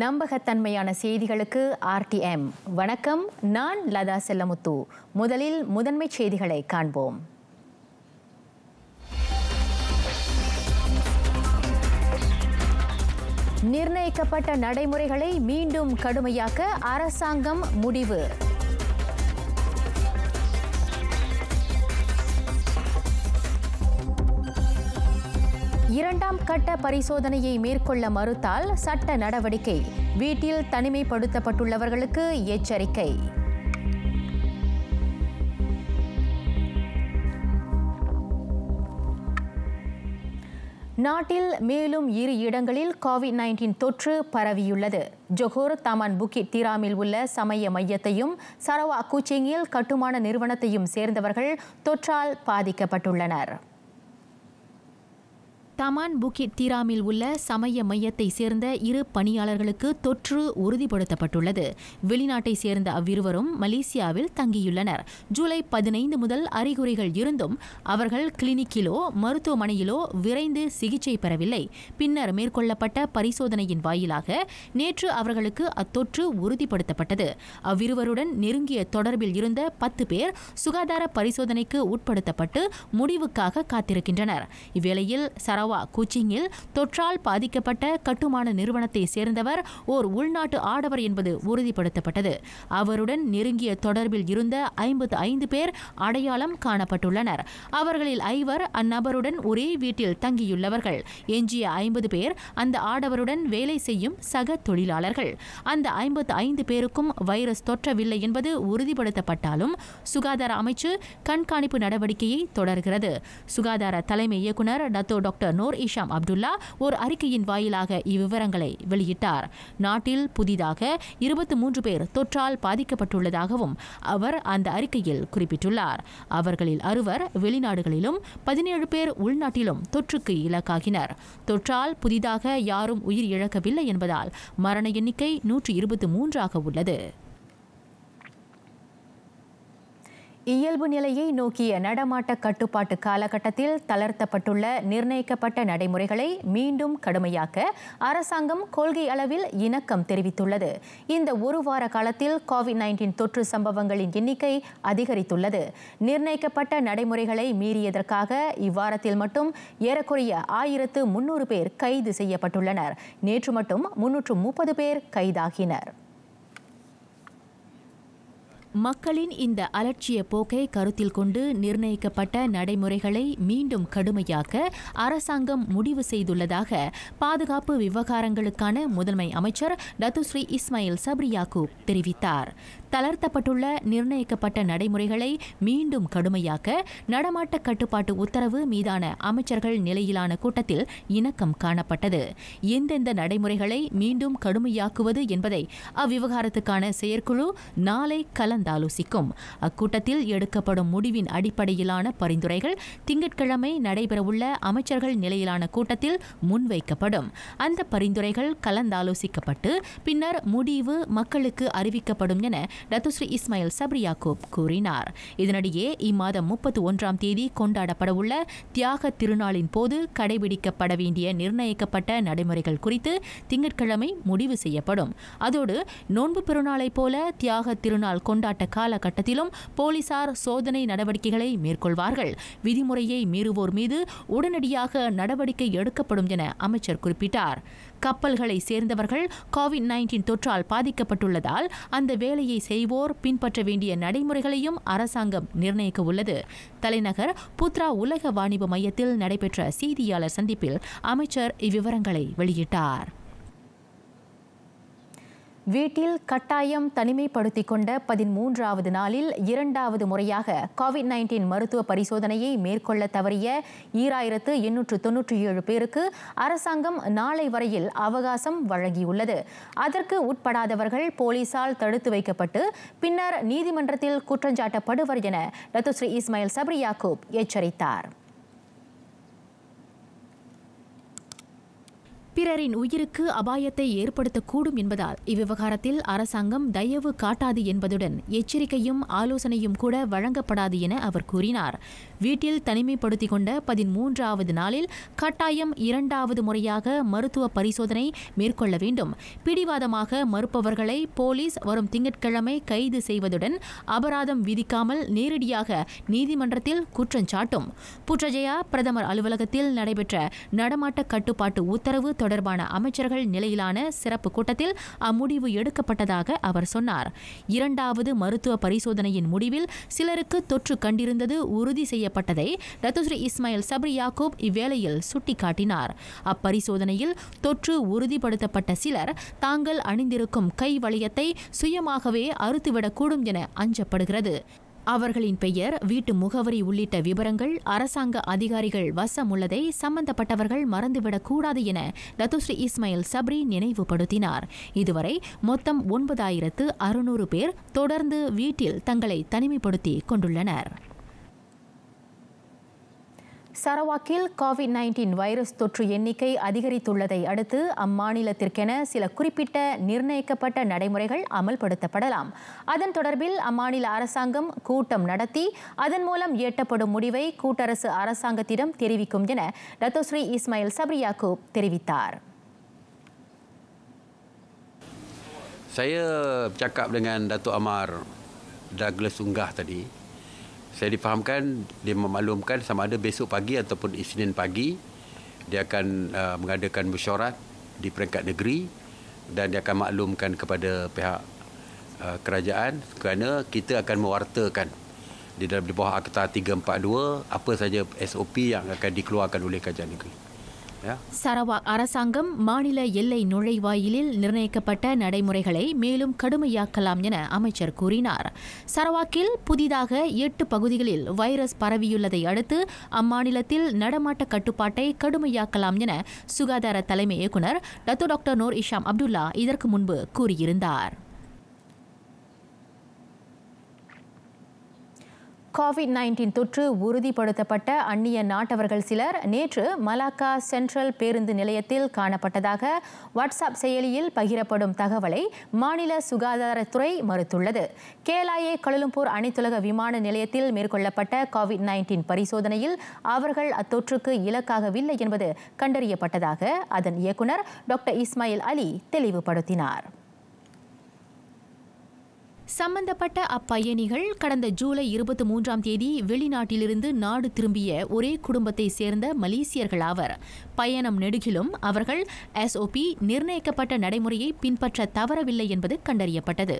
நம்பகத்தன்மையான செய்திகளுக்கு ஆர்டிஎம் வணக்கம் நான் லதா செல்லமுத்து முதலில் முதன்மைச் செய்திகளை காண்போம் நிர்ணயிக்கப்பட்ட நடைமுறைகளை மீண்டும் கடுமையாக்க அரசாங்கம் முடிவு இரண்டாம் கட்ட பரிசோதனையை மேற்கொள்ள மறுத்தால் சட்ட நடவடிக்கை வீட்டில் தனிமைப்படுத்தப்பட்டுள்ளவர்களுக்கு எச்சரிக்கை நாட்டில் மேலும் இரு இடங்களில் கோவிட் நைன்டீன் தொற்று பரவியுள்ளது ஜொஹூர் தமன் புக்கிட் திராமில் உள்ள சமய மையத்தையும் சரவா கூச்சிங்கில் கட்டுமான நிறுவனத்தையும் சேர்ந்தவர்கள் தொற்றால் பாதிக்கப்பட்டுள்ளனர் தமான் புகிட் தீராமில் உள்ள சமய மையத்தை சேர்ந்த இரு பணியாளர்களுக்கு தொற்று உறுதிப்படுத்தப்பட்டுள்ளது வெளிநாட்டை சேர்ந்த அவ்விருவரும் மலேசியாவில் தங்கியுள்ளனர் ஜூலை பதினைந்து முதல் அறிகுறிகள் இருந்தும் அவர்கள் கிளினிக்கிலோ மருத்துவமனையிலோ விரைந்து சிகிச்சை பெறவில்லை பின்னர் மேற்கொள்ளப்பட்ட பரிசோதனையின் வாயிலாக நேற்று அவர்களுக்கு அத்தொற்று உறுதிப்படுத்தப்பட்டது அவ்விருவருடன் நெருங்கிய தொடர்பில் இருந்த பத்து பேர் சுகாதார பரிசோதனைக்கு உட்படுத்தப்பட்டு முடிவுக்காக காத்திருக்கின்றனர் இவ்வேளையில் சரவ ஜியாவா குச்சிங்கில் தொற்றால் பாதிக்கப்பட்ட கட்டுமான நிறுவனத்தை சேர்ந்தவர் ஓர் உள்நாட்டு ஆடவர் என்பது உறுதிப்படுத்தப்பட்டது அவருடன் நெருங்கிய தொடர்பில் இருந்த ஐம்பத்து ஐந்து பேர் அடையாளம் காணப்பட்டுள்ளனர் அவர்களில் ஐவர் அந்நபருடன் ஒரே வீட்டில் தங்கியுள்ளவர்கள் எஞ்சிய ஐம்பது பேர் அந்த ஆடவருடன் வேலை செய்யும் சக தொழிலாளர்கள் அந்த ஐம்பத்து ஐந்து பேருக்கும் வைரஸ் தொற்றவில்லை என்பது உறுதிப்படுத்தப்பட்டாலும் சுகாதார அமைச்சு கண்காணிப்பு நடவடிக்கையை தொடர்கிறது சுகாதார தலைமை இயக்குநர் Datuk doctor Noor Hisham Abdullah ஒரு அறிக்கையின் வாயிலாக இவ்விவரங்களை வெளியிட்டார் நாட்டில் புதிதாக இருபத்தி மூன்று பேர் தொற்றால் பாதிக்கப்பட்டுள்ளதாகவும் அவர் அந்த அறிக்கையில் குறிப்பிட்டுள்ளார் அவர்களில் அறுவர் வெளிநாடுகளிலும் பதினேழு பேர் உள்நாட்டிலும் தொற்றுக்கு இலக்காகினர் தொற்றால் புதிதாக யாரும் உயிர் இழக்கவில்லை என்பதால் மரண எண்ணிக்கை நூற்றி இருபத்தி மூன்றாக உள்ளது இயல்பு நிலையை நோக்கிய நடமாட்ட கட்டுப்பாட்டு காலகட்டத்தில் தளர்த்தப்பட்டுள்ள நிர்ணயிக்கப்பட்ட நடைமுறைகளை மீண்டும் கடுமையாக்க அரசாங்கம் கொள்கை அளவில் இணக்கம் தெரிவித்துள்ளது இந்த ஒரு வார காலத்தில் கோவிட் நைன்டீன் தொற்று சம்பவங்களின் எண்ணிக்கை அதிகரித்துள்ளது நிர்ணயிக்கப்பட்ட நடைமுறைகளை மீறியதற்காக இவ்வாரத்தில் மட்டும் ஏறக்குறைய ஆயிரத்து முன்னூறு பேர் கைது செய்யப்பட்டுள்ளனர் நேற்று மட்டும் முன்னூற்று முப்பது பேர் கைதாகினர் மக்களின் இந்த அலட்சிய போக்கை கருத்தில் கொண்டு நிர்ணயிக்கப்பட்ட நடைமுறைகளை மீண்டும் கடுமையாக்க அரசாங்கம் முடிவு செய்துள்ளதாக பாதுகாப்பு விவகாரங்களுக்கான முதன்மை அமைச்சர் டத்துஸ்ரீ இஸ்மாயில் சப்ரியாக்கூப் தெரிவித்தார் தளர்த்தப்பட்டுள்ள நிர்ணயிக்கப்பட்ட நடைமுறைகளை மீண்டும் கடுமையாக்க நடமாட்ட கட்டுப்பாட்டு உத்தரவு மீதான அமைச்சர்கள் நிலையிலான கூட்டத்தில் இணக்கம் காணப்பட்டது எந்தெந்த நடைமுறைகளை மீண்டும் கடுமையாக்குவது என்பதை அவ்விவகாரத்துக்கான செயற்குழு நாளை கலந்தாலோசிக்கும் அக்கூட்டத்தில் எடுக்கப்படும் முடிவின் அடிப்படையிலான பரிந்துரைகள் திங்கட்கிழமை நடைபெறவுள்ள அமைச்சர்கள் நிலையிலான கூட்டத்தில் முன்வைக்கப்படும் அந்த பரிந்துரைகள் கலந்தாலோசிக்கப்பட்டு பின்னர் முடிவு மக்களுக்கு அறிவிக்கப்படும் என டத்துஸ்ரீ இஸ்மாயில் சப்ரி யாக்கூப் கூறினார் இதனிடையே இம்மாதம் முப்பத்தி ஒன்றாம் தேதி கொண்டாடப்படவுள்ள தியாக திருநாளின் போது கடைபிடிக்கப்பட வேண்டிய நிர்ணயிக்கப்பட்ட நடைமுறைகள் குறித்து திங்கட்கிழமை முடிவு செய்யப்படும் அதோடு நோன்பு பெருநாளைப் போல தியாக திருநாள் கொண்டாட்ட காலகட்டத்திலும் போலீசார் சோதனை நடவடிக்கைகளை மேற்கொள்வார்கள் விதிமுறையை மீறுவோர் மீது உடனடியாக நடவடிக்கை எடுக்கப்படும் என அமைச்சர் குறிப்பிட்டார் கப்பல்களை சேர்ந்தவர்கள் கோவிட் நைன்டீன் தொற்றால் பாதிக்கப்பட்டுள்ளதால் அந்த வேலையை செய்வோர் பின்பற்ற வேண்டிய நடைமுறைகளையும் அரசாங்கம் நிர்ணயிக்க உள்ளது தலைநகர் புத்ரா உலக வாணிப மையத்தில் நடைபெற்ற செய்தியாளர் சந்திப்பில் அமைச்சர் இவ்விவரங்களை வெளியிட்டார் வீட்டில் கட்டாயம் தனிமைப்படுத்தி கொண்ட பதிமூன்றாவது நாளில் இரண்டாவது முறையாக கோவிட் நைன்டீன் மருத்துவ பரிசோதனையை மேற்கொள்ள தவறிய ஈராயிரத்து எண்ணூற்று தொன்னூற்றி ஏழு பேருக்கு அரசாங்கம் நாளை வரையில் அவகாசம் வழங்கியுள்ளது அதற்கு உட்படாதவர்கள் போலீசால் தடுத்து வைக்கப்பட்டு பின்னர் நீதிமன்றத்தில் குற்றஞ்சாட்டப்படுவர் என ரத்துஸ்ரீ இஸ்மாயில் சப்ரி யாக்கூப் எச்சரித்தார் பிறரின் உயிருக்கு அபாயத்தை ஏற்படுத்தக்கூடும் என்பதால் இவ்விவகாரத்தில் அரசாங்கம் தயவு காட்டாது என்பதுடன் எச்சரிக்கையும் ஆலோசனையும் கூட வழங்கப்படாது என அவர் கூறினார் வீட்டில் தனிமைப்படுத்திக் கொண்ட பதிமூன்றாவது நாளில் கட்டாயம் இரண்டாவது முறையாக மருத்துவ பரிசோதனை மேற்கொள்ள வேண்டும் பிடிவாதமாக மறுப்பவர்களை போலீஸ் வரும் திங்கட்கிழமை கைது செய்வதுடன் அபராதம் விதிக்காமல் நேரடியாக நீதிமன்றத்தில் குற்றஞ்சாட்டும் புற்றஜயா பிரதமர் அலுவலகத்தில் நடைபெற்ற நடமாட்ட கட்டுப்பாட்டு உத்தரவு தொடர்பான அமைச்சர்கள் நிலையிலான சிறப்பு கூட்டத்தில் அம்முடிவு எடுக்கப்பட்டதாக அவர் சொன்னார் இரண்டாவது மருத்துவ பரிசோதனையின் முடிவில் சிலருக்கு தொற்று கண்டிருந்தது உறுதி செய்யப்பட்டதை ரத்துஸ்ரீ இஸ்மாயில் சப்ரி யாக்கூப் இவ்வேளையில் சுட்டிக்காட்டினார் அப்பரிசோதனையில் தொற்று உறுதிப்படுத்தப்பட்ட சிலர் தாங்கள் அணிந்திருக்கும் கை வளையத்தை சுயமாகவே அறுத்துவிடக்கூடும் என அஞ்சப்படுகிறது அவர்களின் பெயர் வீட்டு முகவரி உள்ளிட்ட விவரங்கள் அரசாங்க அதிகாரிகள் வசம் உள்ளதை சம்பந்தப்பட்டவர்கள் மறந்துவிடக்கூடாது என லத்துஸ்ரீ இஸ்மாயில் சப்ரி நினைவுபடுத்தினார் இதுவரை மொத்தம் ஒன்பதாயிரத்து அறுநூறு பேர் தொடர்ந்து வீட்டில் தங்களை தனிமைப்படுத்தி கொண்டுள்ளனர் சரவாக்கில் கோவிட் நைன்டீன் வைரஸ் தொற்று எண்ணிக்கை அதிகரித்துள்ளதை அடுத்து அம்மாநிலத்திற்கென சில குறிப்பிட்ட நிர்ணயிக்கப்பட்ட நடைமுறைகள் அமல்படுத்தப்படலாம் அதன் தொடர்பில் அம்மாநில அரசாங்கம் கூட்டம் நடத்தி அதன் மூலம் எட்டப்படும் முடிவை கூட்டரசு அரசாங்கத்திடம் தெரிவிக்கும் என டத்தோஸ்ரீ இஸ்மாயில் சப்ரியாக்கூப் தெரிவித்தார் Saya cakap dengan Datuk Amar Douglas Unggah tadi saya difahamkan dia memaklumkan sama ada besok pagi ataupun Isnin pagi dia akan uh, mengadakan mesyuarat di peringkat negeri dan dia akan maklumkan kepada pihak uh, kerajaan kerana kita akan mewartakan di dalam di bawah akta 342 apa saja SOP yang akan dikeluarkan oleh kerajaan negeri. Sarawak அரசாங்கம் மாநில எல்லை நுழைவாயிலில் நிர்ணயிக்கப்பட்ட நடைமுறைகளை மேலும் கடுமையாக்கலாம் என அமைச்சர் கூறினார் சரவாக்கில் புதிதாக எட்டு பகுதிகளில் வைரஸ் பரவியுள்ளதை அடுத்து அம்மாநிலத்தில் நடமாட்ட கட்டுப்பாட்டை கடுமையாக்கலாம் என சுகாதார தலைமை இயக்குநர் Datuk doctor Noor Hisham Abdullah இதற்கு முன்பு கூறியிருந்தார் கோவிட் நைன்டீன் தொற்று உறுதிப்படுத்தப்பட்ட அந்நிய நாட்டவர்கள் சிலர் நேற்று மலாக்கா சென்ட்ரல் பேருந்து நிலையத்தில் காணப்பட்டதாக வாட்ஸ்அப் செயலியில் பகிரப்படும் தகவலை மாநில சுகாதாரத்துறை மறுத்துள்ளது கேலாயே கொலலும்பூர் அனைத்துலக விமான நிலையத்தில் மேற்கொள்ளப்பட்ட கோவிட் நைன்டீன் பரிசோதனையில் அவர்கள் அத்தொற்றுக்கு இலக்காகவில்லை என்பது கண்டறியப்பட்டதாக அதன் இயக்குநர் டாக்டர் இஸ்மாயில் அலி தெளிவுபடுத்தினார் சம்பந்தப்பட்ட அப்பயணிகள் கடந்த ஜூலை இருபத்தி மூன்றாம் தேதி வெளிநாட்டிலிருந்து நாடு திரும்பிய ஒரே குடும்பத்தை சேர்ந்த மலேசியர்கள் ஆவர் பயணம் நெடுகிலும் அவர்கள் எஸ்ஓபி நிர்ணயிக்கப்பட்ட நடைமுறையை பின்பற்ற தவறவில்லை என்பது கண்டறியப்பட்டது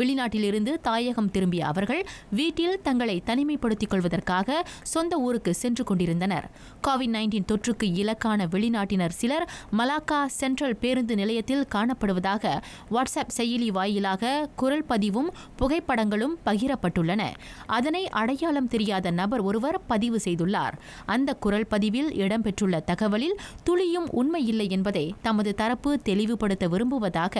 வெளிநாட்டிலிருந்து தாயகம் திரும்பிய அவர்கள் வீட்டில் தங்களை தனிமைப்படுத்திக் கொள்வதற்காக சொந்த ஊருக்கு சென்று கொண்டிருந்தனர் கோவிட் நைன்டீன் தொற்றுக்கு இலக்கான வெளிநாட்டினர் சிலர் மலாக்கா சென்ட்ரல் பேருந்து நிலையத்தில் காணப்படுவதாக வாட்ஸ்அப் செயலி வாயிலாக குரல் பதிவும் புகைப்படங்களும் பகிரப்பட்டுள்ளன அதனை அடையாளம் தெரியாத நபர் ஒருவர் பதிவு செய்துள்ளார் அந்த குரல் பதிவில் இடம்பெற்றுள்ள தகவலில் துளியும் உண்மையில்லை என்பதை தமது தரப்பு தெளிவுபடுத்த விரும்புவதாக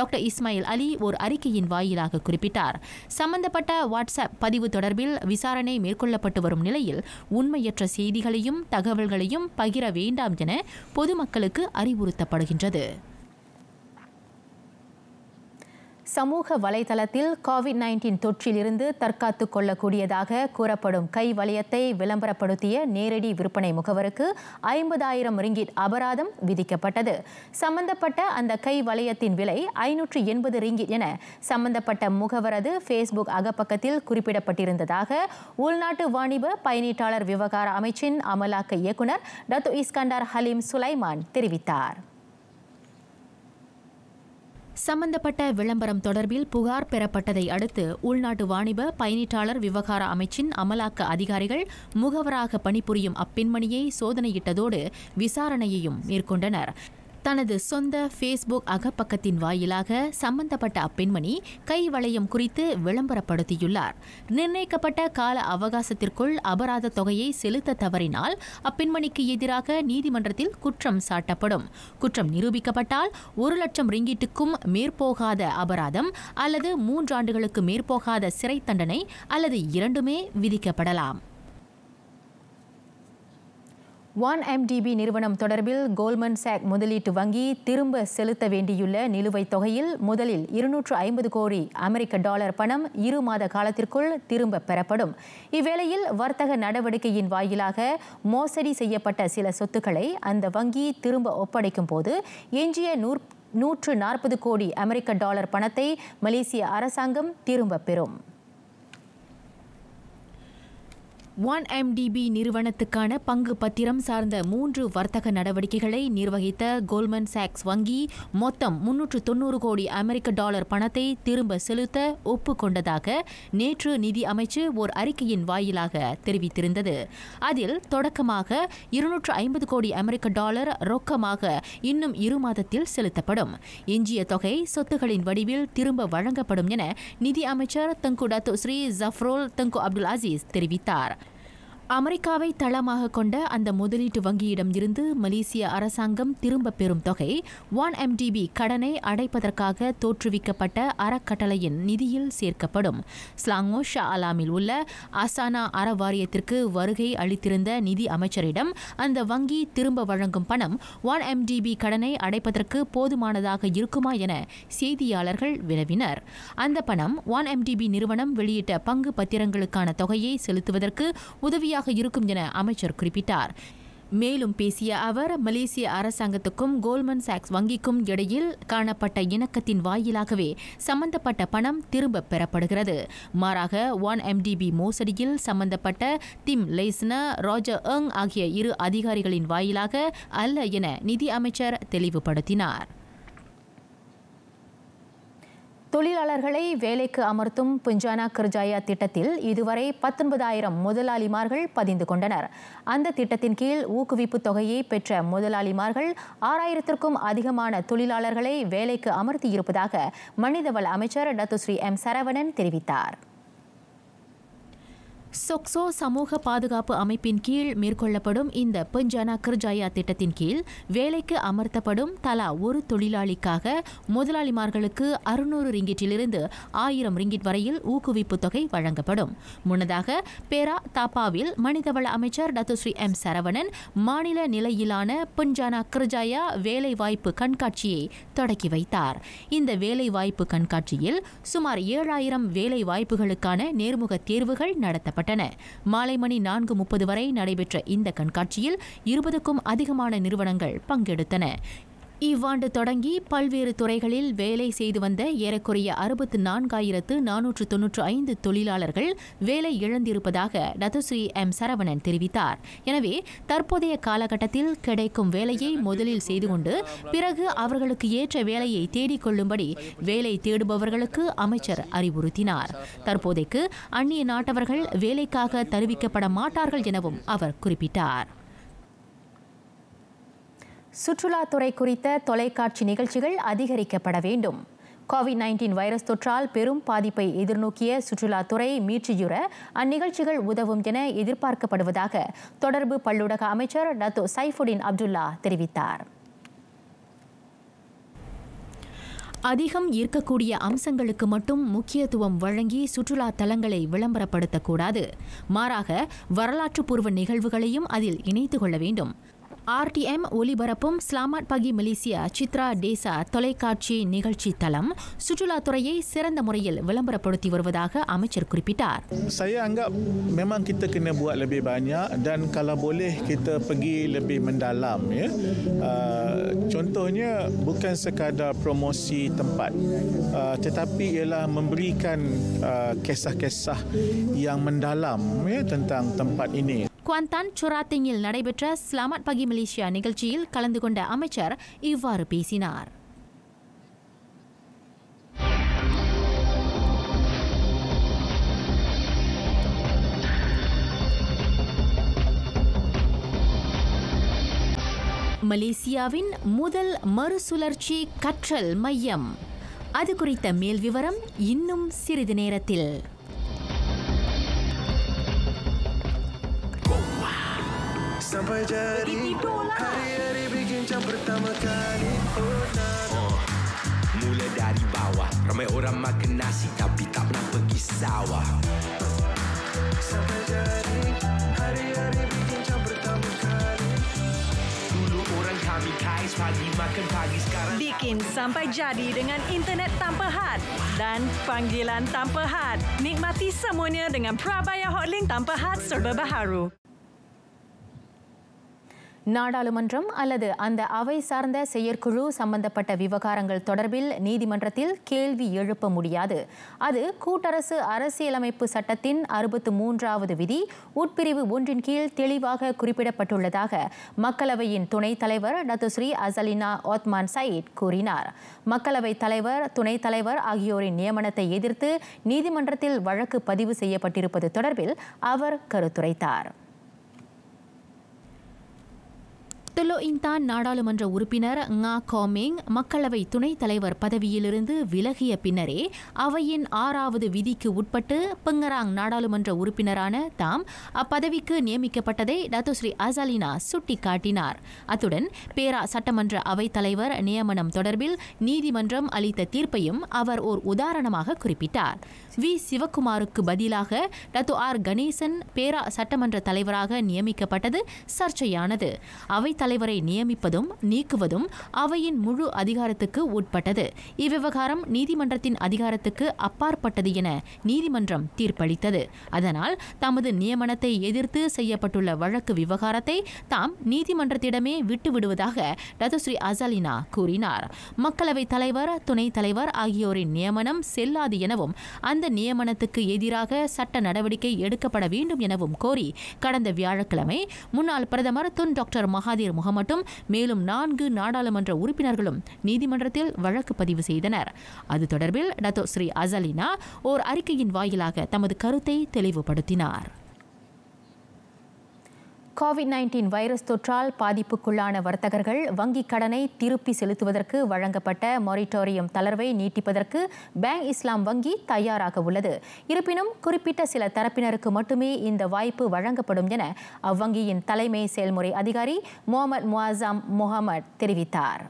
டாக்டர் இஸ்மாயில் அலி ஒரு அறிக்கையின் வாயிலாக குறிப்பிட்டார் சம்பந்தப்பட்ட வாட்ஸ்அப் பதிவு தொடர்பில் விசாரணை மேற்கொள்ளப்பட்டு வரும் நிலையில் உண்மையற்ற செய்திகளையும் தகவல்களையும் பகிர வேண்டாம் என பொதுமக்களுக்கு அறிவுறுத்தப்படுகின்றது சமூக வலைதளத்தில் கோவிட் நைன்டீன் தொற்றிலிருந்து தற்காத்து கொள்ளக்கூடியதாக கூறப்படும் கை வளையத்தை விளம்பரப்படுத்திய நேரடி விற்பனை முகவருக்கு ஐம்பதாயிரம் ரிங்கிட் அபராதம் விதிக்கப்பட்டது சம்பந்தப்பட்ட அந்த கை வளையத்தின் விலை ஐநூற்றி எண்பது ரிங்கிட் என சம்பந்தப்பட்ட முகவரது ஃபேஸ்புக் அகப்பக்கத்தில் குறிப்பிடப்பட்டிருந்ததாக உள்நாட்டு வாணிப பயணீட்டாளர் விவகார அமைச்சின் அமலாக்க இயக்குநர் டத்து இஸ்கண்டார் ஹலீம் சுலைமான் தெரிவித்தார் சம்பந்தப்பட்ட விளம்பரம் தொடர்பில் புகார் பெறப்பட்டதை அடுத்து உள்நாட்டு வாணிப பயணிட்டாளர் விவகார அமைச்சின் அமலாக்க அதிகாரிகள் முகவராக பணிபுரியும் அப்பெண்மணியை சோதனையிட்டதோடு விசாரணையையும் மேற்கொண்டனர் தனது சொந்த ஃபேஸ்புக் அகப்பக்கத்தின் வாயிலாக சம்பந்தப்பட்ட அப்பெண்மணி கை வளையம் குறித்து விளம்பரப்படுத்தியுள்ளார் நிர்ணயிக்கப்பட்ட கால அவகாசத்திற்குள் அபராத தொகையை செலுத்த தவறினால் அப்பெண்மணிக்கு எதிராக நீதிமன்றத்தில் குற்றம் சாட்டப்படும் குற்றம் நிரூபிக்கப்பட்டால் ஒரு லட்சம் ரிங்கீட்டுக்கும் மேற்போகாத அபராதம் அல்லது மூன்றாண்டுகளுக்கு மேற்போகாத சிறை தண்டனை அல்லது இரண்டுமே விதிக்கப்படலாம் ஒன் எம்டிபி நிறுவனம் தொடர்பில் கோல்மன் சாக் முதலீட்டு வங்கி திரும்ப செலுத்த வேண்டியுள்ள நிலுவைத் தொகையில் முதலில் இருநூற்று ஐம்பது கோடி அமெரிக்க டாலர் பணம் இரு மாத காலத்திற்குள் திரும்ப பெறப்படும் இவ்வேளையில் வர்த்தக நடவடிக்கையின் வாயிலாக மோசடி செய்யப்பட்ட சில சொத்துக்களை அந்த வங்கி திரும்ப ஒப்படைக்கும் போது எஞ்சிய நூற் நூற்று நாற்பது கோடி அமெரிக்க டாலர் பணத்தை மலேசிய அரசாங்கம் திரும்பப் பெறும் ஒன் எம்டிபி நிறுவனத்துக்கான பங்கு பத்திரம் சார்ந்த மூன்று வர்த்தக நடவடிக்கைகளை நிர்வகித்த கோல்மன் சாக்ஸ் வங்கி மொத்தம் முன்னூற்று தொன்னூறு கோடி அமெரிக்க டாலர் பணத்தை திரும்ப செலுத்த ஒப்புக்கொண்டதாக நேற்று நிதி அமைச்சு ஓர் அறிக்கையின் வாயிலாக தெரிவித்திருந்தது அதில் தொடக்கமாக இருநூற்று ஐம்பது கோடி அமெரிக்க டாலர் ரொக்கமாக இன்னும் இரு மாதத்தில் செலுத்தப்படும் எஞ்சிய தொகை சொத்துகளின் வடிவில் திரும்ப வழங்கப்படும் என நிதி அமைச்சர் தங்கு டத்து ஸ்ரீ ஜஃப்ரோல் தங்கு அப்துல் அசீஸ் தெரிவித்தார் அமெரிக்காவை தளமாக கொண்ட அந்த முதலீட்டு வங்கியிடம் இருந்து மலேசிய அரசாங்கம் திரும்ப பெறும் தொகை ஒன் எம்டிபி கடனை அடைப்பதற்காக தோற்றுவிக்கப்பட்ட அறக்கட்டளையின் நிதியில் சேர்க்கப்படும் ஸ்லாங்கோ ஷா அலாமில் உள்ள அசானா அற வாரியத்திற்கு வருகை அளித்திருந்த நிதி அமைச்சரிடம் அந்த வங்கி திரும்ப வழங்கும் பணம் ஒன் எம்டிபி கடனை அடைப்பதற்கு போதுமானதாக இருக்குமா என செய்தியாளர்கள் வினவினர் அந்த பணம் ஒன் எம்டிபி நிறுவனம் வெளியிட்ட பங்கு பத்திரங்களுக்கான தொகையை செலுத்துவதற்கு உதவிய உதவியாக இருக்கும் என அமைச்சர் குறிப்பிட்டார் மேலும் பேசிய அவர் மலேசிய அரசாங்கத்துக்கும் கோல்மன் சாக்ஸ் வங்கிக்கும் இடையில் காணப்பட்ட இணக்கத்தின் வாயிலாகவே சம்பந்தப்பட்ட பணம் திரும்ப பெறப்படுகிறது மாறாக ஒன் எம்டிபி மோசடியில் சம்பந்தப்பட்ட திம் லைஸ்னா ராஜா அங் ஆகிய இரு அதிகாரிகளின் வாயிலாக அல்ல என நிதி அமைச்சர் தெளிவுபடுத்தினார் தொழிலாளர்களை வேலைக்கு அமர்த்தும் புஞ்சானா கிர்ஜாயா திட்டத்தில் இதுவரை பத்தொன்பதாயிரம் முதலாளிமார்கள் பதிந்து கொண்டனர் அந்த திட்டத்தின் கீழ் ஊக்குவிப்பு தொகையை பெற்ற முதலாளிமார்கள் ஆறாயிரத்திற்கும் அதிகமான தொழிலாளர்களை வேலைக்கு அமர்த்தியிருப்பதாக மனிதவள அமைச்சர் டத்துஸ்ரீ எம் சரவணன் தெரிவித்தார் சொக்சோ சமூக பாதுகாப்பு அமைப்பின் கீழ் மேற்கொள்ளப்படும் இந்த பஞ்சானா கிர்ஜாயா திட்டத்தின் கீழ் வேலைக்கு அமர்த்தப்படும் தலா ஒரு தொழிலாளிக்காக முதலாளிமார்களுக்கு அறுநூறு ரிங்கிட்டிலிருந்து ஆயிரம் ரிங்கிட் வரையில் ஊக்குவிப்பு தொகை வழங்கப்படும் முன்னதாக பேரா தாப்பாவில் மனிதவள அமைச்சர் டத்துஸ்ரீ எம் சரவணன் மாநில நிலையிலான பஞ்சானா கிர்ஜாயா வேலைவாய்ப்பு கண்காட்சியை தொடக்கி வைத்தார் இந்த வேலைவாய்ப்பு கண்காட்சியில் சுமார் ஏழாயிரம் வேலைவாய்ப்புகளுக்கான நேர்முக தேர்வுகள் நடத்தப்பட்டன வழங்கப்பட்டன மாலை மணி நான்கு முப்பது வரை நடைபெற்ற இந்த கண்காட்சியில் இருபதுக்கும் அதிகமான நிறுவனங்கள் பங்கெடுத்தன இவ்வாண்டு தொடங்கி பல்வேறு துறைகளில் வேலை செய்து வந்த ஏறக்குறைய அறுபத்து நான்காயிரத்து நானூற்று தொன்னூற்று ஐந்து தொழிலாளர்கள் வேலை இழந்திருப்பதாக நதஸ்ரீ எம் சரவணன் தெரிவித்தார் எனவே தற்போதைய காலகட்டத்தில் கிடைக்கும் வேலையை முதலில் செய்து கொண்டு பிறகு அவர்களுக்கு ஏற்ற வேலையை தேடிக்கொள்ளும்படி வேலை தேடுபவர்களுக்கு அமைச்சர் அறிவுறுத்தினார் தற்போதைக்கு அந்நிய நாட்டவர்கள் வேலைக்காக தருவிக்கப்பட மாட்டார்கள் எனவும் அவர் குறிப்பிட்டார் சுற்றுலாத்துறை குறித்த தொலைக்காட்சி நிகழ்ச்சிகள் அதிகரிக்கப்பட வேண்டும் கோவிட் நைன்டீன் வைரஸ் தொற்றால் பெரும் பாதிப்பை எதிர்நோக்கிய சுற்றுலாத்துறை மீட்சியுற அந்நிகழ்ச்சிகள் உதவும் என எதிர்பார்க்கப்படுவதாக தொடர்பு பல்லுடக அமைச்சர் டத்து சைஃபுடின் அப்துல்லா தெரிவித்தார் அதிகம் ஈர்க்கக்கூடிய அம்சங்களுக்கு மட்டும் முக்கியத்துவம் வழங்கி சுற்றுலா தலங்களை விளம்பரப்படுத்தக்கூடாது மாறாக வரலாற்று பூர்வ நிகழ்வுகளையும் அதில் இணைத்து கொள்ள வேண்டும் RTM ஒலிபரப்பும் ஸ்லாமாட் பகி மலேசியா சித்ரா டேசா தொலைக்காட்சி நிகழ்ச்சி தளம் சுற்றுலா துறையை சிறந்த முறையில் விளம்பரப்படுத்தி வருவதாக அமைச்சர் குறிப்பிட்டார் saya anggap memang kita kena buat lebih banyak dan kalau boleh kita pergi lebih mendalam ya uh, contohnya bukan sekadar promosi tempat uh, tetapi ialah memberikan uh, kisah-kisah yang mendalam ya tentang tempat ini Kuantan சுராத்திங்கில் நடைபெற்ற Selamat பகி Malaysia நிகழ்ச்சியில் கலந்து கொண்ட அமைச்சர் இவ்வாறு பேசினார் மலேசியாவின் முதல் மறுசுழற்சி கற்றல் மையம் அது குறித்த மேல் விவரம் இன்னும் சிறிது நேரத்தில் Sampai jadi lah. Hari hari bikin jam pertama kali Oh nah. uh, Mula dari bawah Ramai orang makan nasi Tapi tak pernah pergi sawah Sampai jadi Hari hari bikin jam pertama kali Dulu orang kami kais Pagi makan pagi sekarang Bikin sampai jadi Dengan internet tanpa had Dan panggilan tanpa had Nikmati semuanya Dengan Prabaya Hotlink Tanpa had serba baharu நாடாளுமன்றம் அல்லது அந்த அவை சார்ந்த செயற்குழு சம்பந்தப்பட்ட விவகாரங்கள் தொடர்பில் நீதிமன்றத்தில் கேள்வி எழுப்ப முடியாது அது கூட்டரசு அரசியலமைப்பு சட்டத்தின் அறுபத்து மூன்றாவது விதி உட்பிரிவு ஒன்றின் கீழ் தெளிவாக குறிப்பிடப்பட்டுள்ளதாக மக்களவையின் துணைத் தலைவர் டத்துஸ்ரீ அசலினா ஓத்மான் சயீத் கூறினார் மக்களவைத் தலைவர் துணைத் தலைவர் ஆகியோரின் நியமனத்தை எதிர்த்து நீதிமன்றத்தில் வழக்கு பதிவு செய்யப்பட்டிருப்பது தொடர்பில் அவர் கருத்துரைத்தார் துலோ இன்தான் நாடாளுமன்ற உறுப்பினர் ngா கோமிங் மக்களவை துணைத் தலைவர் பதவியிலிருந்து விலகிய பின்னரே அவையின் ஆறாவது விதிக்கு உட்பட்டு பிங்கராங் நாடாளுமன்ற உறுப்பினரான தாம் அப்பதவிக்கு நியமிக்கப்பட்டதை டத்துஸ்ரீ அசாலினா சுட்டிக்காட்டினார் அத்துடன் பேரா சட்டமன்ற அவைத்தலைவர் நியமனம் தொடர்பில் நீதிமன்றம் அளித்த தீர்ப்பையும் அவர் ஓர் உதாரணமாக குறிப்பிட்டார் வி சிவகுமாருக்கு பதிலாக டத்து ஆர் கணேசன் பேரா சட்டமன்ற தலைவராக நியமிக்கப்பட்டது சர்ச்சையானது தலைவரை நியமிப்பதும் நீக்குவதும் அவையின் முழு அதிகாரத்துக்கு உட்பட்டது இவ்விவகாரம் நீதிமன்றத்தின் அதிகாரத்துக்கு அப்பாற்பட்டது என நீதிமன்றம் தீர்ப்பளித்தது அதனால் தமது நியமனத்தை எதிர்த்து செய்யப்பட்டுள்ள வழக்கு விவகாரத்தை தாம் நீதிமன்றத்திடமே விட்டுவிடுவதாக ஸ்ரீ அசலினா கூறினார் மக்களவைத் தலைவர் துணைத் தலைவர் ஆகியோரின் நியமனம் செல்லாது எனவும் அந்த இந்த நியமனத்துக்கு எதிராக சட்ட நடவடிக்கை எடுக்கப்பட வேண்டும் எனவும் கோரி கடந்த வியாழக்கிழமை முன்னாள் பிரதமர் துன் டாக்டர் மகாதீர் முகமட்டும் மேலும் நான்கு நாடாளுமன்ற உறுப்பினர்களும் நீதிமன்றத்தில் வழக்கு பதிவு செய்தனர் அது தொடர்பில் டத்தோ ஸ்ரீ அசலினா ஓர் அறிக்கையின் வாயிலாக தமது கருத்தை தெளிவுபடுத்தினார் கோவிட் நைன்டீன் வைரஸ் தொற்றால் பாதிப்புக்குள்ளான வர்த்தகர்கள் வங்கிக் கடனை திருப்பி செலுத்துவதற்கு வழங்கப்பட்ட மொரிட்டோரியம் தளர்வை நீட்டிப்பதற்கு பேங்க் இஸ்லாம் வங்கி தயாராக உள்ளது இருப்பினும் குறிப்பிட்ட சில தரப்பினருக்கு மட்டுமே இந்த வாய்ப்பு வழங்கப்படும் என அவ்வங்கியின் தலைமை செயல்முறை அதிகாரி முகமது முவாசாம் முகமது தெரிவித்தார்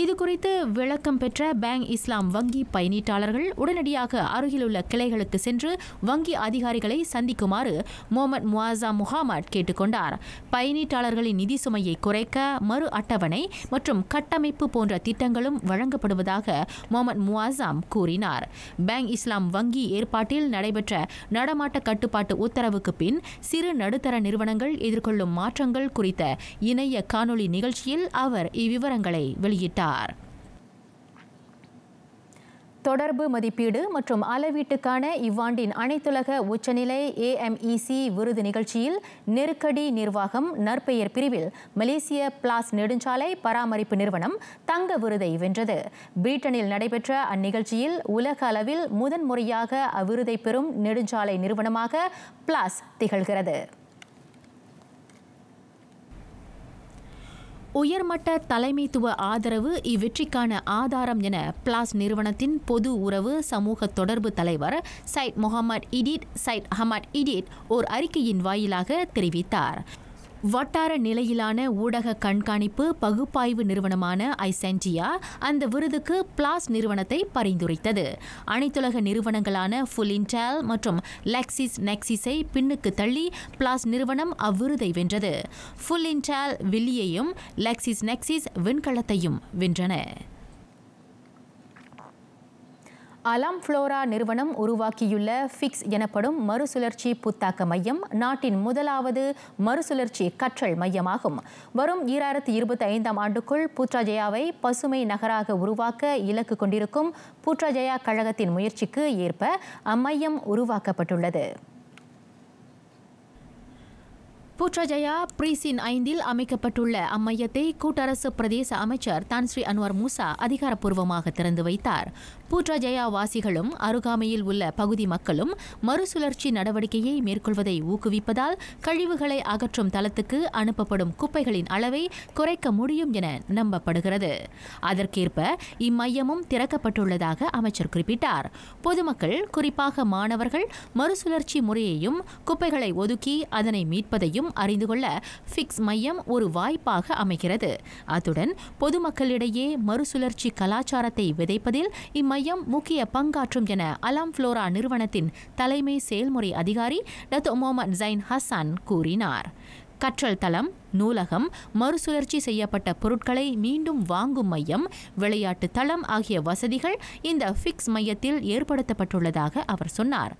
இது குறித்து விளக்கம் பெற்ற பேங்க் இஸ்லாம் வங்கி பயணீட்டாளர்கள் உடனடியாக அருகிலுள்ள கிளைகளுக்கு சென்று வங்கி அதிகாரிகளை சந்திக்குமாறு முகமது முவாசா முகாமட் கேட்டுக்கொண்டார் பயணீட்டாளர்களின் நிதி சுமையை குறைக்க மறு அட்டவணை மற்றும் கட்டமைப்பு போன்ற திட்டங்களும் வழங்கப்படுவதாக முகமது முவாசாம் கூறினார் பேங்க் இஸ்லாம் வங்கி ஏற்பாட்டில் நடைபெற்ற நடமாட்ட கட்டுப்பாட்டு உத்தரவுக்கு பின் சிறு நடுத்தர நிறுவனங்கள் எதிர்கொள்ளும் மாற்றங்கள் குறித்த இணைய காணொலி நிகழ்ச்சியில் அவர் இவ்விவரங்களை வெளியிட்டார் தெரிவித்தார் தொடர்பு மதிப்பீடு மற்றும் அளவீட்டுக்கான இவ்வாண்டின் அனைத்துலக உச்சநிலை ஏஎம்இசி e விருது நிகழ்ச்சியில் நெருக்கடி நிர்வாகம் நற்பெயர் பிரிவில் மலேசிய பிளாஸ் நெடுஞ்சாலை பராமரிப்பு நிறுவனம் தங்க விருதை வென்றது பிரிட்டனில் நடைபெற்ற அந்நிகழ்ச்சியில் உலக அளவில் முதன்முறையாக அவ்விருதை பெறும் நெடுஞ்சாலை நிறுவனமாக பிளாஸ் திகழ்கிறது உயர்மட்ட தலைமைத்துவ ஆதரவு இவ்வெற்றிக்கான ஆதாரம் என பிளாஸ் நிறுவனத்தின் பொது உறவு சமூக தொடர்பு தலைவர் Syed Mohamed Idid Syed Ahmad Idid ஓர் அறிக்கையின் வாயிலாக தெரிவித்தார் வட்டார நிலையிலான ஊடக கண்காணிப்பு பகுப்பாய்வு நிறுவனமான ஐசென்டியா அந்த விருதுக்கு பிளாஸ் நிறுவனத்தை பரிந்துரைத்தது அனைத்துலக நிறுவனங்களான ஃபுலின்டால் மற்றும் லெக்சிஸ் நெக்சிஸை பின்னுக்கு தள்ளி பிளாஸ் நிறுவனம் அவ்விருதை வென்றது ஃபுல்லின்டால் வில்லியையும் லெக்சிஸ் நெக்சிஸ் விண்கலத்தையும் வென்றன அலாம் ஃப்ளோரா நிறுவனம் உருவாக்கியுள்ள ஃபிக்ஸ் எனப்படும் மறுசுழற்சி புத்தாக்க மையம் நாட்டின் முதலாவது மறுசுழற்சி கற்றல் மையமாகும் வரும் ஈராயிரத்தி இருபத்தி ஐந்தாம் ஆண்டுக்குள் பூட்ராஜயாவை பசுமை நகராக உருவாக்க இலக்கு கொண்டிருக்கும் பூட்ராஜயா கழகத்தின் முயற்சிக்கு ஏற்ப அம்மையம் உருவாக்கப்பட்டுள்ளது புற்றஜயா பிரீசின் ஐந்தில் அமைக்கப்பட்டுள்ள அம்மையத்தை கூட்டரசு பிரதேச அமைச்சர் தான்ஸ்ரீ அன்வர் மூசா அதிகாரப்பூர்வமாக திறந்து வைத்தார் பூட்ராஜயா வாசிகளும் அருகாமையில் உள்ள பகுதி மக்களும் மறுசுழற்சி நடவடிக்கையை மேற்கொள்வதை ஊக்குவிப்பதால் கழிவுகளை அகற்றும் தளத்துக்கு அனுப்பப்படும் குப்பைகளின் அளவை குறைக்க முடியும் என நம்பப்படுகிறது அதற்கேற்ப இம்மையமும் திறக்கப்பட்டுள்ளதாக அமைச்சர் குறிப்பிட்டார் பொதுமக்கள் குறிப்பாக மாணவர்கள் மறுசுழற்சி முறையையும் குப்பைகளை ஒதுக்கி அதனை மீட்பதையும் அறிந்து கொள்ள ஃபிக்ஸ் மையம் ஒரு வாய்ப்பாக அமைகிறது அத்துடன் பொதுமக்களிடையே மறுசுழற்சி கலாச்சாரத்தை விதைப்பதில் இம்மையம் மையம் முக்கிய பங்காற்றும் என அலாம் ஃப்ளோரா நிறுவனத்தின் தலைமை செயல்முறை அதிகாரி டத் முகமது ஜைன் ஹசான் கூறினார் கற்றல் தளம் நூலகம் மறுசுழற்சி செய்யப்பட்ட பொருட்களை மீண்டும் வாங்கும் மையம் விளையாட்டு தளம் ஆகிய வசதிகள் இந்த ஃபிக்ஸ் மையத்தில் ஏற்படுத்தப்பட்டுள்ளதாக அவர் சொன்னார்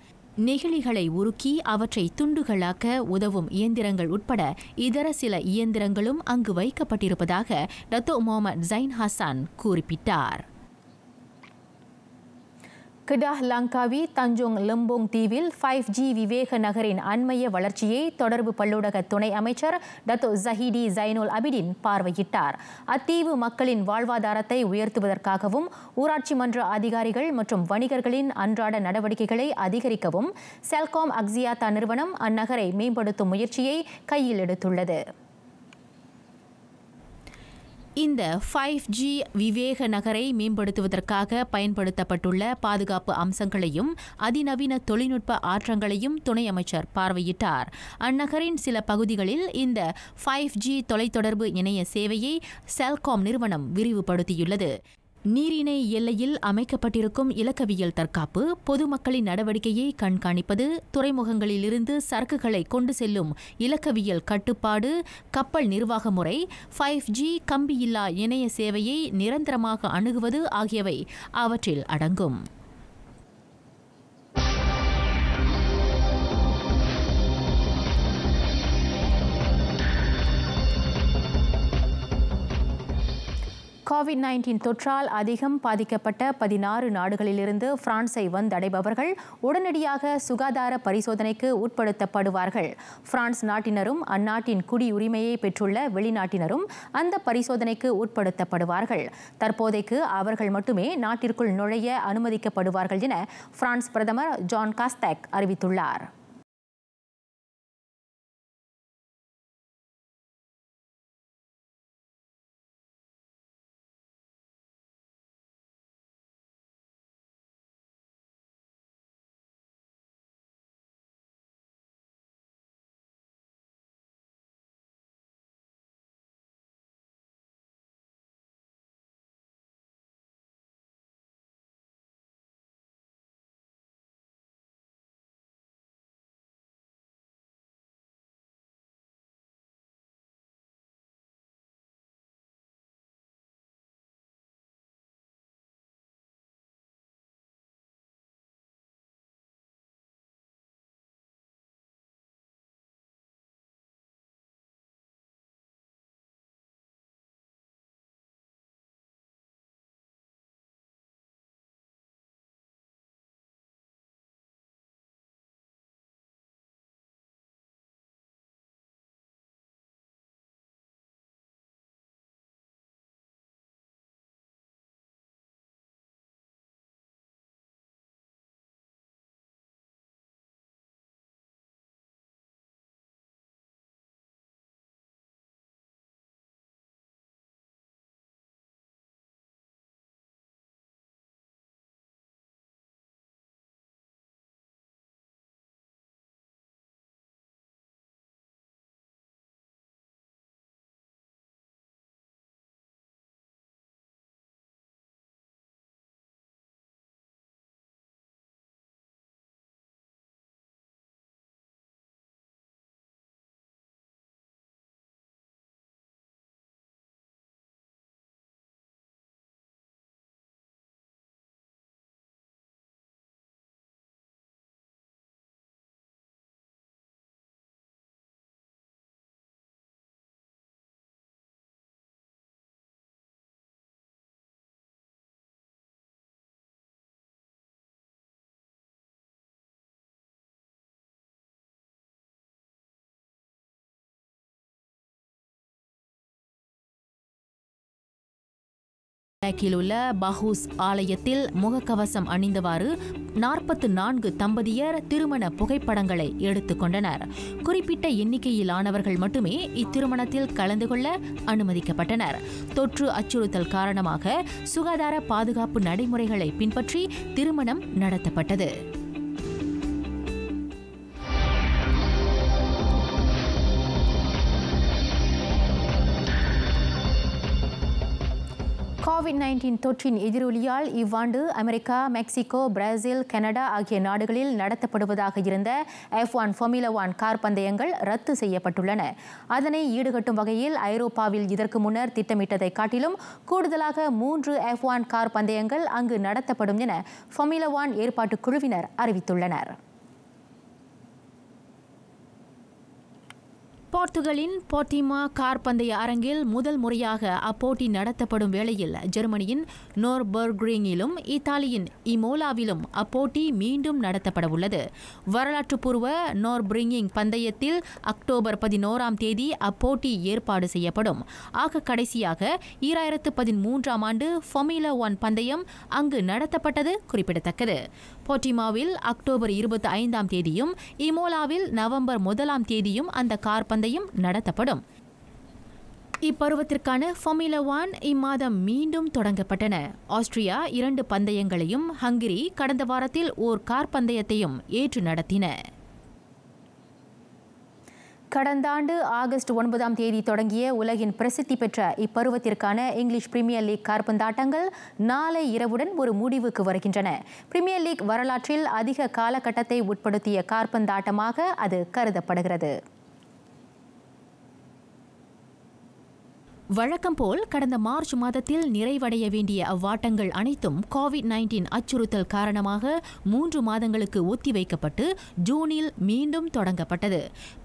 நெகிழிகளை உருக்கி அவற்றை துண்டுகளாக்க உதவும் இயந்திரங்கள் உட்பட இதர சில இயந்திரங்களும் அங்கு வைக்கப்பட்டிருப்பதாக டத்தோ முகமது ஜைன் ஹசான் குறிப்பிட்டார் கிடாஹ் லங்காவி தஞ்சோங் லெம்போங் தீவில் ஃபைவ் ஜி விவேக நகரின் அண்மைய வளர்ச்சியை தொடர்பு பல்லூடக துணை அமைச்சர் டத்தோ ஜஹிடி ஜைனுல் அபிடின் பார்வையிட்டார் அத்தீவு மக்களின் வாழ்வாதாரத்தை உயர்த்துவதற்காகவும் ஊராட்சி மன்ற அதிகாரிகள் மற்றும் வணிகர்களின் அன்றாட நடவடிக்கைகளை அதிகரிக்கவும் செல்காம் அக்ஸியாத்தா நிறுவனம் அந்நகரை மேம்படுத்தும் முயற்சியை கையில் எடுத்துள்ளது இந்த ஃபைவ் ஜி விவேக நகரை மேம்படுத்துவதற்காக பயன்படுத்தப்பட்டுள்ள பாதுகாப்பு அம்சங்களையும் அதிநவீன தொழில்நுட்ப ஆற்றங்களையும் துணை அமைச்சர் பார்வையிட்டார் அந்நகரின் சில பகுதிகளில் இந்த ஃபைவ் ஜி தொலைத்தொடர்பு இணைய சேவையை செல்காம் நிறுவனம் விரிவுபடுத்தியுள்ளது நீரிணை எல்லையில் அமைக்கப்பட்டிருக்கும் இலக்கவியல் தற்காப்பு பொதுமக்களின் நடவடிக்கையை கண்காணிப்பது துறைமுகங்களிலிருந்து சரக்குகளை கொண்டு செல்லும் இலக்கவியல் கட்டுப்பாடு கப்பல் நிர்வாக முறை ஃபைவ் ஜி கம்பியில்லா இணைய சேவையை நிரந்தரமாக அணுகுவது ஆகியவை அவற்றில் அடங்கும் கோவிட் நைன்டீன் தொற்றால் அதிகம் பாதிக்கப்பட்ட பதினாறு நாடுகளிலிருந்து பிரான்ஸை வந்தடைபவர்கள் உடனடியாக சுகாதார பரிசோதனைக்கு உட்படுத்தப்படுவார்கள் பிரான்ஸ் நாட்டினரும் அந்நாட்டின் குடியுரிமையை பெற்றுள்ள வெளிநாட்டினரும் அந்த பரிசோதனைக்கு உட்படுத்தப்படுவார்கள் தற்போதைக்கு அவர்கள் மட்டுமே நாட்டிற்குள் நுழைய அனுமதிக்கப்படுவார்கள் என பிரான்ஸ் பிரதமர் ஜான் காஸ்தேக் அறிவித்துள்ளார் பேக்கில் உள்ள பஹூஸ் ஆலயத்தில் முகக்கவசம் அணிந்தவாறு நாற்பத்து நான்கு தம்பதியர் திருமண புகைப்படங்களை எடுத்துக்கொண்டனர் குறிப்பிட்ட எண்ணிக்கையிலானவர்கள் மட்டுமே இத்திருமணத்தில் கலந்து கொள்ள அனுமதிக்கப்பட்டனர் தொற்று அச்சுறுத்தல் காரணமாக சுகாதார பாதுகாப்பு நடைமுறைகளை பின்பற்றி திருமணம் நடத்தப்பட்டது கோவிட் நைன்டீன் தொற்றின் எதிரொலியால் இவ்வாண்டு அமெரிக்கா மெக்சிகோ பிரேசில் கனடா ஆகிய நாடுகளில் நடத்தப்படுவதாக இருந்த F one Formula one car பந்தயங்கள் ரத்து செய்யப்பட்டுள்ளன அதனை ஈடுகட்டும் வகையில் ஐரோப்பாவில் இதற்கு முன்னர் திட்டமிட்டதை காட்டிலும் கூடுதலாக மூன்று எஃப் ஒன் கார் பந்தயங்கள் அங்கு நடத்தப்படும் என ஃபொமிலா ஒன் ஏற்பாட்டு குழுவினர் அறிவித்துள்ளனர் போர்த்துகலின் போட்டிமா கார் பந்தய அரங்கில் முதல் முறையாக அப்போட்டி நடத்தப்படும் வேளையில் ஜெர்மனியின் நோர்பர்க்ரிங்கிலும் இத்தாலியின் இமோலாவிலும் அப்போட்டி மீண்டும் நடத்தப்பட உள்ளது வரலாற்றுப்பூர்வ நோர்பிரிங்கிங் பந்தயத்தில் அக்டோபர் பதினோராம் தேதி அப்போட்டி ஏற்பாடு செய்யப்படும் ஆக கடைசியாக ஈராயிரத்து பதிமூன்றாம் ஆண்டு ஃபொமிலா ஒன் பந்தயம் அங்கு நடத்தப்பட்டது குறிப்பிடத்தக்கது போட்டிமாவில் அக்டோபர் இருபத்தி ஐந்தாம் தேதியும் இமோலாவில் நவம்பர் முதலாம் தேதியும் அந்த கார் பந்தயம் பந்தயம் நடத்தப்படும் இப்பருவத்திற்கான ஃபொமிலா ஒன் இம்மாதம் மீண்டும் தொடங்கப்பட்டன ஆஸ்திரியா இரண்டு பந்தயங்களையும் ஹங்கிரி கடந்த வாரத்தில் ஓர் கார் பந்தயத்தையும் ஏற்று நடத்தின கடந்த ஆண்டு ஆகஸ்ட் ஒன்பதாம் தேதி தொடங்கிய உலகின் பிரசித்தி பெற்ற இப்பருவத்திற்கான இங்கிலீஷ் பிரீமியர் லீக் கார்பந்தாட்டங்கள் நாளை இரவுடன் ஒரு முடிவுக்கு வருகின்றன பிரீமியர் லீக் வரலாற்றில் அதிக காலகட்டத்தை உட்படுத்திய கார்பந்தாட்டமாக அது கருதப்படுகிறது வழக்கம் போல் கடந்த மார்ச் மாதத்தில் நிறைவடைய வேண்டிய அவ்வாட்டங்கள் அனைத்தும் கோவிட் நைன்டீன் அச்சுறுத்தல் காரணமாக மூன்று மாதங்களுக்கு ஒத்திவைக்கப்பட்டு ஜூனில் மீண்டும் தொடங்கப்பட்டது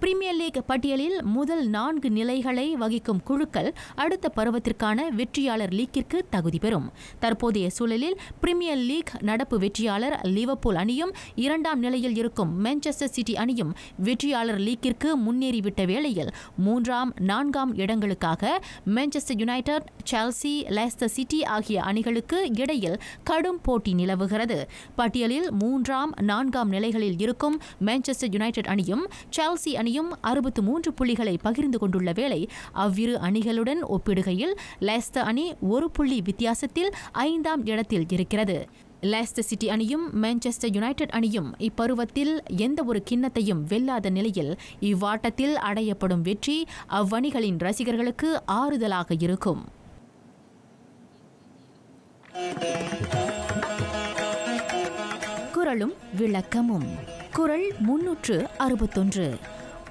பிரீமியர் லீக் பட்டியலில் முதல் நான்கு நிலைகளை வகிக்கும் குழுக்கள் அடுத்த பருவத்திற்கான வெற்றியாளர் லீக்கிற்கு தகுதி பெறும் தற்போதைய சூழலில் பிரீமியர் லீக் நடப்பு வெற்றியாளர் லிவர்பூல் அணியும் இரண்டாம் நிலையில் இருக்கும் மான்செஸ்டர் சிட்டி அணியும் வெற்றியாளர் லீக்கிற்கு முன்னேறிவிட்ட வேளையில் மூன்றாம் நான்காம் இடங்களுக்காக Manchester United Chelsea Leicester City ஆகிய அணிகளுக்கு இடையில் கடும் போட்டி நிலவுகிறது பட்டியலில் மூன்றாம் நான்காம் நிலைகளில் இருக்கும் மேன்செஸ்டர் யுனைடெட் அணியும் செல்சி அணியும் அறுபத்து மூன்று புள்ளிகளை பகிர்ந்து கொண்டுள்ள வேளை அவ்விரு அணிகளுடன் ஒப்பிடுகையில் லெஸ்டர் அணி ஒரு புள்ளி வித்தியாசத்தில் ஐந்தாம் இடத்தில் இருக்கிறது லெஸ்டர் சிட்டி அணியும் மான்செஸ்டர் யுனைடெட் அணியும் இப்பருவத்தில் எந்த ஒரு கிண்ணத்தையும் வெல்லாத நிலையில் இவ்வாட்டத்தில் அடையப்படும் வெற்றி அவ்வணிகளின் ரசிகர்களுக்கு ஆறுதலாக இருக்கும் குரலும் விளக்கமும் குரல் முன்னூற்று அறுபத்தொன்று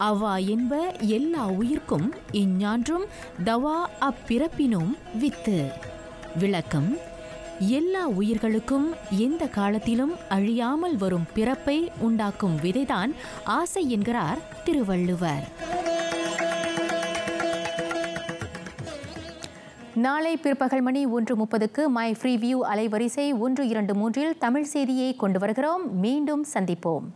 அவா என்ப எல்லா உயிர்க்கும் இஞ்ஞான்றும் தவா அப்பிறப்பினும் வித்து விளக்கம் எல்லா உயிர்களுக்கும் எந்த காலத்திலும் அழியாமல் வரும் பிறப்பை உண்டாக்கும் விதைதான் ஆசை என்கிறார் திருவள்ளுவர் நாளை பிற்பகல் மணி ஒன்று முப்பதுக்கு மை ஃப்ரீ வியூ அலைவரிசை ஒன்று இரண்டு மூன்றில் தமிழ் செய்தியை கொண்டு வருகிறோம் மீண்டும் சந்திப்போம்